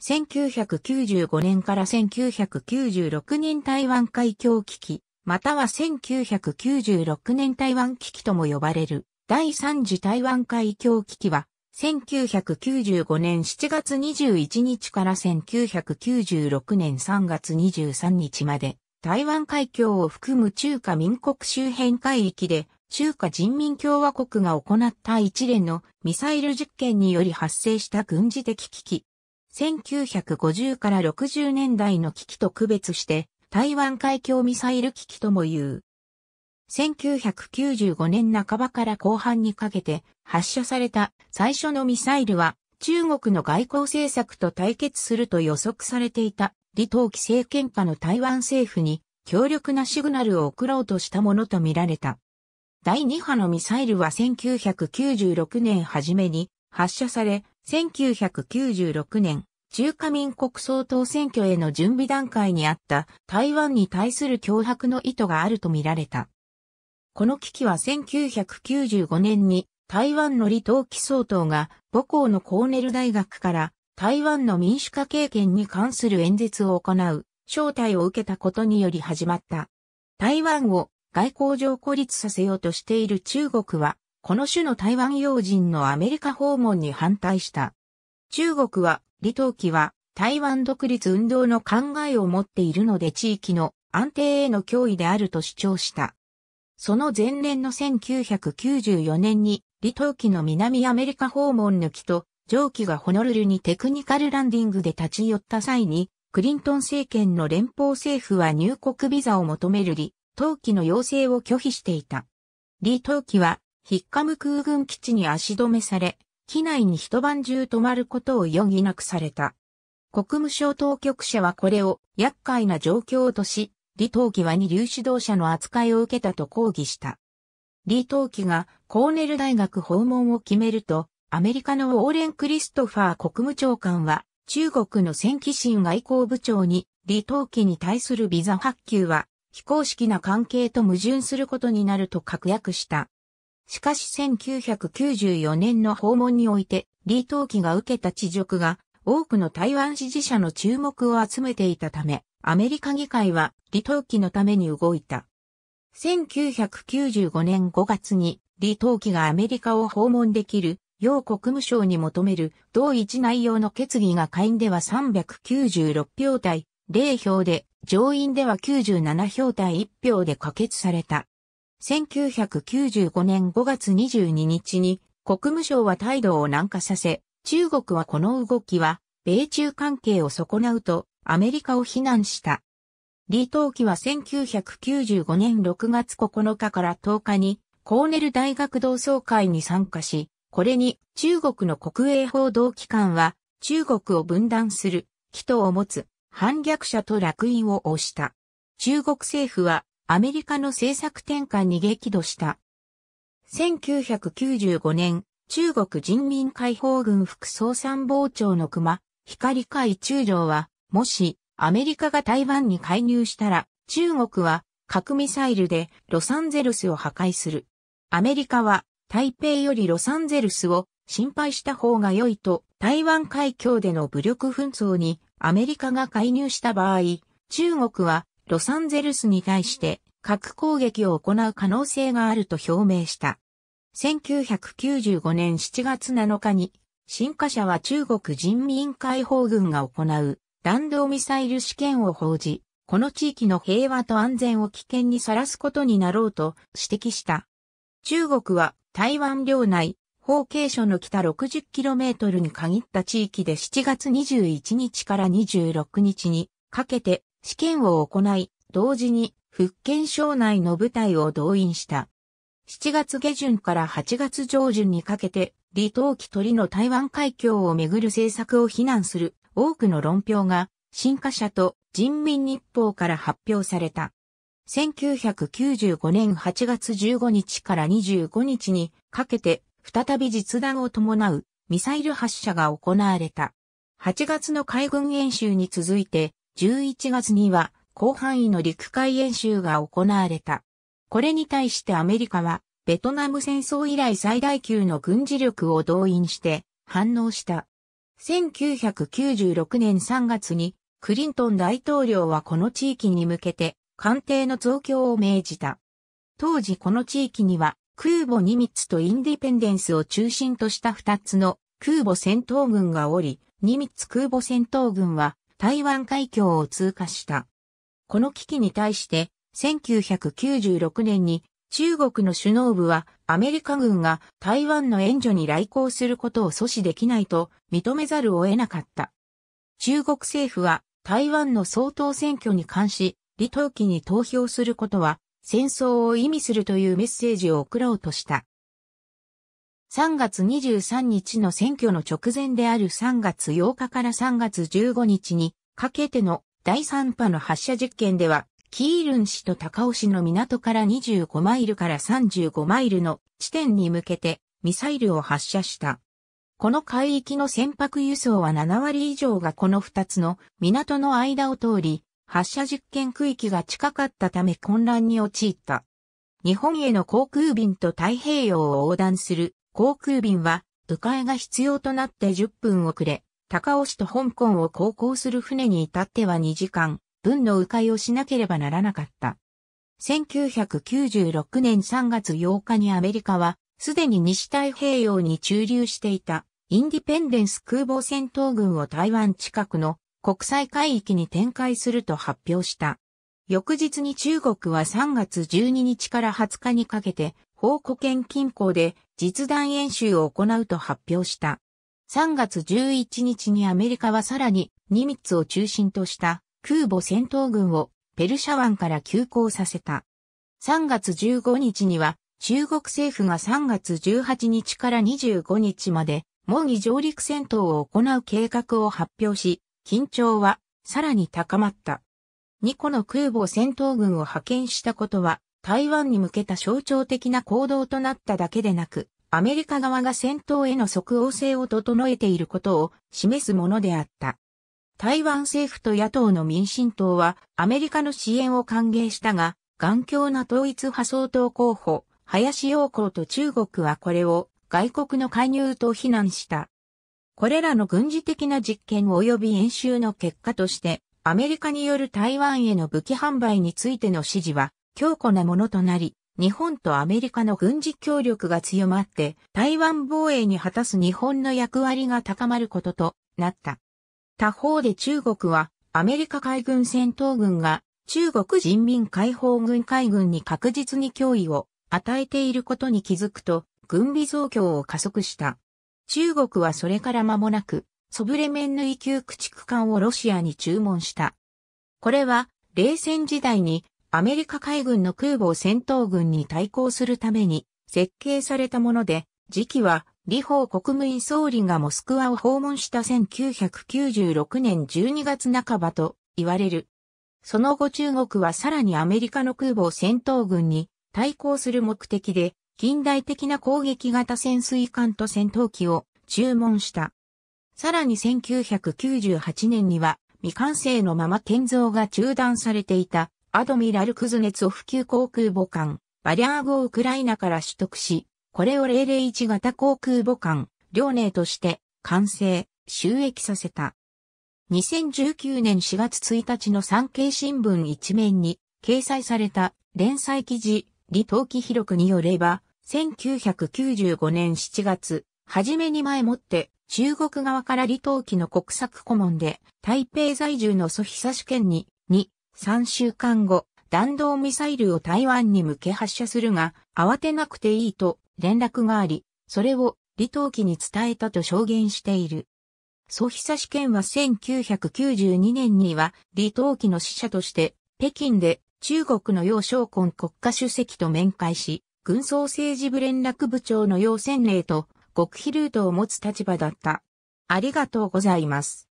1995年から1996年台湾海峡危機、または1996年台湾危機とも呼ばれる第3次台湾海峡危機は、1995年7月21日から1996年3月23日まで、台湾海峡を含む中華民国周辺海域で、中華人民共和国が行った一連のミサイル実験により発生した軍事的危機、1950から60年代の危機と区別して、台湾海峡ミサイル危機とも言う。1995年半ばから後半にかけて発射された最初のミサイルは中国の外交政策と対決すると予測されていた李登輝政権下の台湾政府に強力なシグナルを送ろうとしたものとみられた。第2波のミサイルは1996年初めに発射され、1996年中華民国総統選挙への準備段階にあった台湾に対する脅迫の意図があるとみられた。この危機は1995年に台湾の李登輝総統が母校のコーネル大学から台湾の民主化経験に関する演説を行う招待を受けたことにより始まった。台湾を外交上孤立させようとしている中国はこの種の台湾要人のアメリカ訪問に反対した。中国は李登輝は台湾独立運動の考えを持っているので地域の安定への脅威であると主張した。その前年の1994年に李登輝の南アメリカ訪問抜きと上記がホノルルにテクニカルランディングで立ち寄った際にクリントン政権の連邦政府は入国ビザを求める李登輝の要請を拒否していた。李登輝は、ヒッカム空軍基地に足止めされ、機内に一晩中泊まることを余儀なくされた。国務省当局者はこれを厄介な状況とし、李登輝は二流指導者の扱いを受けたと抗議した。李登輝がコーネル大学訪問を決めると、アメリカのウォーレン・クリストファー国務長官は、中国の戦記新外交部長に、李登輝に対するビザ発給は、非公式な関係と矛盾することになると確約した。しかし1994年の訪問において、李登輝が受けた地辱が多くの台湾支持者の注目を集めていたため、アメリカ議会は李登輝のために動いた。1995年5月に李登輝がアメリカを訪問できる、要国務省に求める同一内容の決議が下院では396票対0票で、上院では97票対1票で可決された。1995年5月22日に国務省は態度を軟化させ、中国はこの動きは米中関係を損なうとアメリカを非難した。李登輝は1995年6月9日から10日にコーネル大学同窓会に参加し、これに中国の国営報道機関は中国を分断する、人を持つ反逆者と落印を押した。中国政府はアメリカの政策転換に激怒した。1995年、中国人民解放軍副総参謀長の熊、光海中将は、もし、アメリカが台湾に介入したら、中国は、核ミサイルでロサンゼルスを破壊する。アメリカは、台北よりロサンゼルスを心配した方が良いと、台湾海峡での武力紛争にアメリカが介入した場合、中国はロサンゼルスに対して核攻撃を行う可能性があると表明した。1995年7月7日に、新華社は中国人民解放軍が行う弾道ミサイル試験を報じ、この地域の平和と安全を危険にさらすことになろうと指摘した。中国は台湾領内、方形所の北 60km に限った地域で7月21日から26日にかけて試験を行い、同時に福建省内の部隊を動員した。7月下旬から8月上旬にかけて、李登輝鳥の台湾海峡をめぐる政策を非難する多くの論評が、新華社と人民日報から発表された。1995年8月15日から25日にかけて、再び実弾を伴うミサイル発射が行われた。8月の海軍演習に続いて、11月には広範囲の陸海演習が行われた。これに対してアメリカは、ベトナム戦争以来最大級の軍事力を動員して反応した。1996年3月にクリントン大統領はこの地域に向けて艦艇の増強を命じた。当時この地域には空母ニミッツとインディペンデンスを中心とした2つの空母戦闘軍がおり、ニミッツ空母戦闘軍は台湾海峡を通過した。この危機に対して、1996年に中国の首脳部はアメリカ軍が台湾の援助に来航することを阻止できないと認めざるを得なかった。中国政府は台湾の総統選挙に関し、李登輝に投票することは戦争を意味するというメッセージを送ろうとした。3月23日の選挙の直前である3月8日から3月15日にかけての第3波の発射実験では、キールン市と高尾市の港から25マイルから35マイルの地点に向けてミサイルを発射した。この海域の船舶輸送は7割以上がこの2つの港の間を通り、発射実験区域が近かったため混乱に陥った。日本への航空便と太平洋を横断する航空便は、迂回が必要となって10分遅れ、高尾市と香港を航行する船に至っては2時間、分の迂回をしなければならなかった。1996年3月8日にアメリカは、すでに西太平洋に駐留していた、インディペンデンス空母戦闘群を台湾近くの国際海域に展開すると発表した。翌日に中国は3月12日から20日にかけて、宝庫県近郊で実弾演習を行うと発表した。3月11日にアメリカはさらにニミッツを中心とした空母戦闘群をペルシャ湾から急行させた。3月15日には中国政府が3月18日から25日まで模擬上陸戦闘を行う計画を発表し、緊張はさらに高まった。2個の空母戦闘群を派遣したことは台湾に向けた象徴的な行動となっただけでなく、アメリカ側が戦闘への即応性を整えていることを示すものであった。台湾政府と野党の民進党はアメリカの支援を歓迎したが、頑強な統一派総統候補、林洋光と中国はこれを外国の介入と非難した。これらの軍事的な実験及び演習の結果として、アメリカによる台湾への武器販売についての支持は強固なものとなり、日本とアメリカの軍事協力が強まって、台湾防衛に果たす日本の役割が高まることとなった。他方で中国は、アメリカ海軍戦闘軍が中国人民解放軍海軍に確実に脅威を与えていることに気づくと、軍備増強を加速した。中国はそれから間もなく、ソブレメンヌイ級駆逐艦をロシアに注文した。これは、冷戦時代にアメリカ海軍の空母戦闘軍に対抗するために設計されたもので、時期は、李鵬国務院総理がモスクワを訪問した1996年12月半ばと言われる。その後中国はさらにアメリカの空母戦闘軍に対抗する目的で、近代的な攻撃型潜水艦と戦闘機を注文した。さらに1998年には未完成のまま建造が中断されていたアドミラル・クズネツオフ級航空母艦、バリャーグをウクライナから取得し、これを001型航空母艦、両寧として完成、収益させた。2019年4月1日の産経新聞一面に掲載された連載記事、李登記記録によれば、1995年7月、初めに前もって中国側から李登記の国策顧問で台北在住のヒ久主権に、に、3週間後、弾道ミサイルを台湾に向け発射するが、慌てなくていいと連絡があり、それを李登輝に伝えたと証言している。蘇久試験は1992年には李登輝の使者として北京で中国の楊昌根国家主席と面会し、軍総政治部連絡部長の楊千例と極秘ルートを持つ立場だった。ありがとうございます。